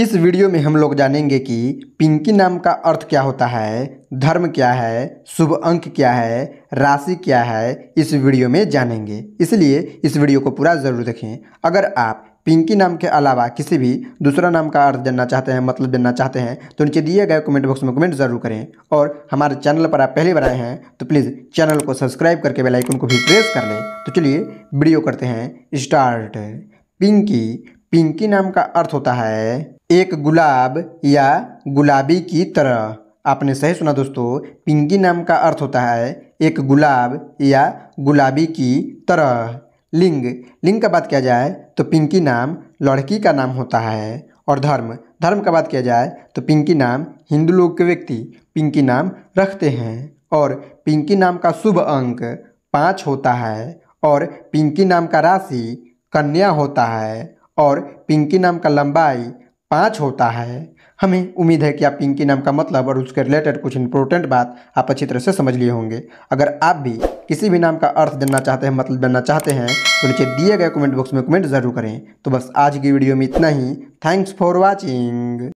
इस वीडियो में हम लोग जानेंगे कि पिंकी नाम का अर्थ क्या होता है धर्म क्या है शुभ अंक क्या है राशि क्या है इस वीडियो में जानेंगे इसलिए इस वीडियो को पूरा ज़रूर देखें अगर आप पिंकी नाम के अलावा किसी भी दूसरा नाम का अर्थ जानना चाहते हैं मतलब जानना चाहते हैं तो नीचे दिए गए कमेंट बॉक्स में कमेंट जरूर करें और हमारे चैनल पर आप पहले बार आए हैं तो प्लीज़ चैनल को सब्सक्राइब करके बेल आइकन को भी प्रेस कर लें तो चलिए वीडियो करते हैं स्टार्ट पिंकी पिंकी नाम का अर्थ होता है एक गुलाब या गुलाबी की तरह आपने सही सुना दोस्तों पिंकी नाम का अर्थ होता है एक गुलाब या गुलाबी की तरह लिंग लिंग का बात किया जाए तो पिंकी नाम लड़की का नाम होता है और धर्म धर्म का बात किया जाए तो पिंकी नाम हिंदू लोग के व्यक्ति पिंकी नाम रखते हैं और पिंकी नाम का शुभ अंक पाँच होता है और पिंकी नाम का राशि कन्या होता है और पिंकी नाम का लंबाई पाँच होता है हमें उम्मीद है कि आप पिंकी नाम का मतलब और उसके रिलेटेड कुछ इंपॉर्टेंट बात आप अच्छी तरह से समझ लिए होंगे अगर आप भी किसी भी नाम का अर्थ जानना चाहते हैं मतलब जानना चाहते हैं तो नीचे दिए गए कमेंट बॉक्स में कमेंट जरूर करें तो बस आज की वीडियो में इतना ही थैंक्स फॉर वॉचिंग